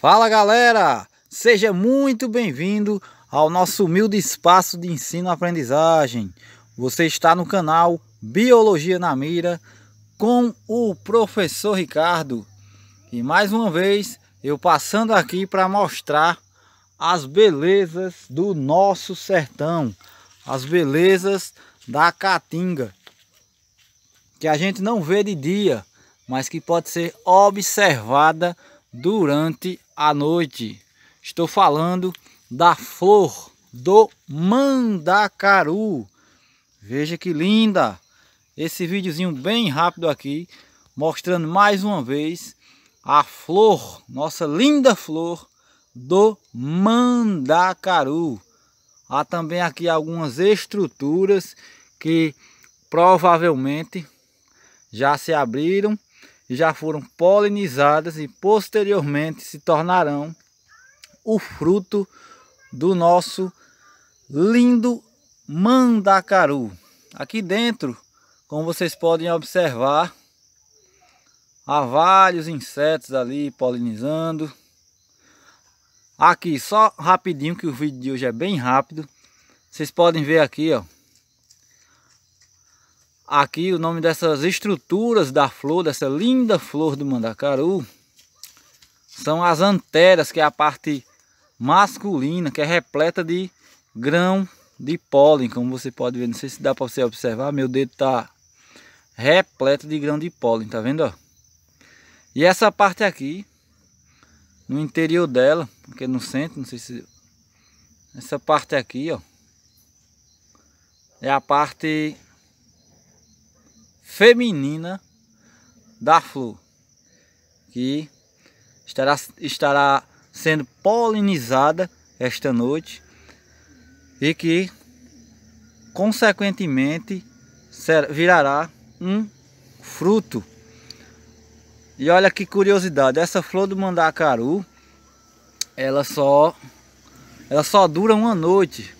Fala galera, seja muito bem-vindo ao nosso humilde espaço de ensino-aprendizagem. Você está no canal Biologia na Mira com o professor Ricardo e mais uma vez eu passando aqui para mostrar as belezas do nosso sertão, as belezas da Caatinga que a gente não vê de dia, mas que pode ser observada durante à noite. Estou falando da flor do mandacaru. Veja que linda! Esse videozinho bem rápido aqui, mostrando mais uma vez a flor, nossa linda flor do mandacaru. Há também aqui algumas estruturas que provavelmente já se abriram já foram polinizadas e posteriormente se tornarão o fruto do nosso lindo mandacaru. Aqui dentro, como vocês podem observar, há vários insetos ali polinizando. Aqui, só rapidinho que o vídeo de hoje é bem rápido. Vocês podem ver aqui, ó aqui o nome dessas estruturas da flor, dessa linda flor do mandacaru, são as anteras, que é a parte masculina, que é repleta de grão de pólen, como você pode ver, não sei se dá para você observar, meu dedo está repleto de grão de pólen, tá vendo? E essa parte aqui, no interior dela, aqui no centro, não sei se... Essa parte aqui, ó, é a parte feminina da flor, que estará, estará sendo polinizada esta noite e que, consequentemente, virará um fruto. E olha que curiosidade, essa flor do mandacaru, ela só, ela só dura uma noite.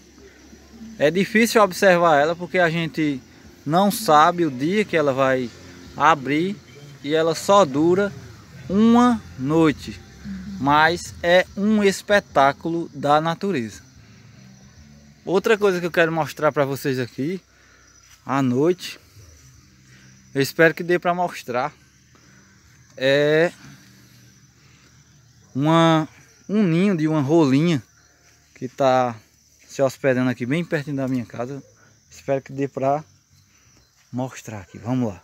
É difícil observar ela porque a gente não sabe o dia que ela vai abrir e ela só dura uma noite, mas é um espetáculo da natureza. Outra coisa que eu quero mostrar para vocês aqui à noite, eu espero que dê para mostrar, é uma, um ninho de uma rolinha que está se hospedando aqui bem pertinho da minha casa. Espero que dê para mostrar aqui. Vamos lá.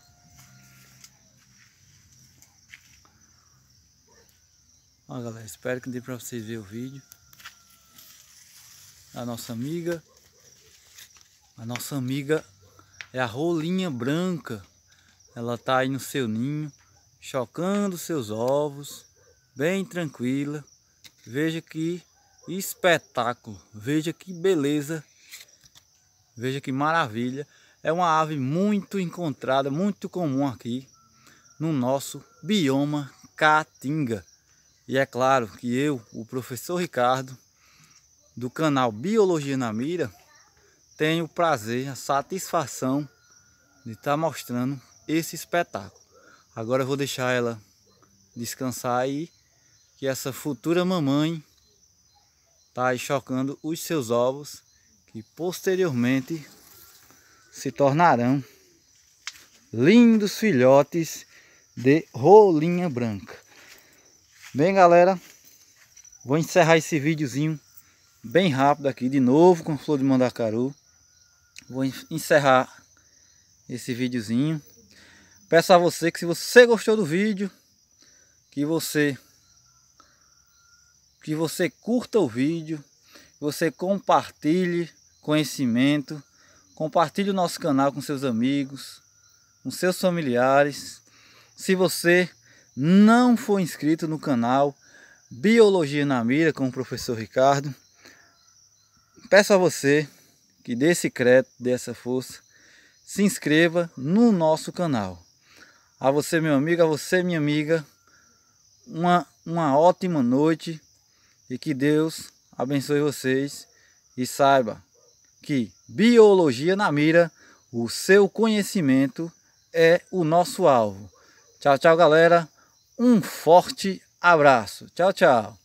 Ó, galera, espero que dê para vocês verem o vídeo. A nossa amiga. A nossa amiga é a rolinha branca. Ela tá aí no seu ninho, chocando seus ovos, bem tranquila. Veja que espetáculo, veja que beleza, veja que maravilha. É uma ave muito encontrada, muito comum aqui no nosso bioma Caatinga. E é claro que eu, o professor Ricardo, do canal Biologia na Mira, tenho o prazer, a satisfação de estar tá mostrando esse espetáculo. Agora eu vou deixar ela descansar aí, que essa futura mamãe está aí chocando os seus ovos, que posteriormente se tornarão lindos filhotes de rolinha branca. Bem, galera, vou encerrar esse videozinho bem rápido aqui de novo com flor de mandacaru. Vou encerrar esse videozinho. Peço a você que se você gostou do vídeo, que você que você curta o vídeo, você compartilhe conhecimento Compartilhe o nosso canal com seus amigos, com seus familiares. Se você não for inscrito no canal Biologia na Mira com o professor Ricardo, peço a você que dê esse crédito, dê essa força, se inscreva no nosso canal. A você, meu amigo, a você, minha amiga, uma, uma ótima noite e que Deus abençoe vocês e saiba, que biologia na mira, o seu conhecimento é o nosso alvo. Tchau, tchau, galera. Um forte abraço. Tchau, tchau.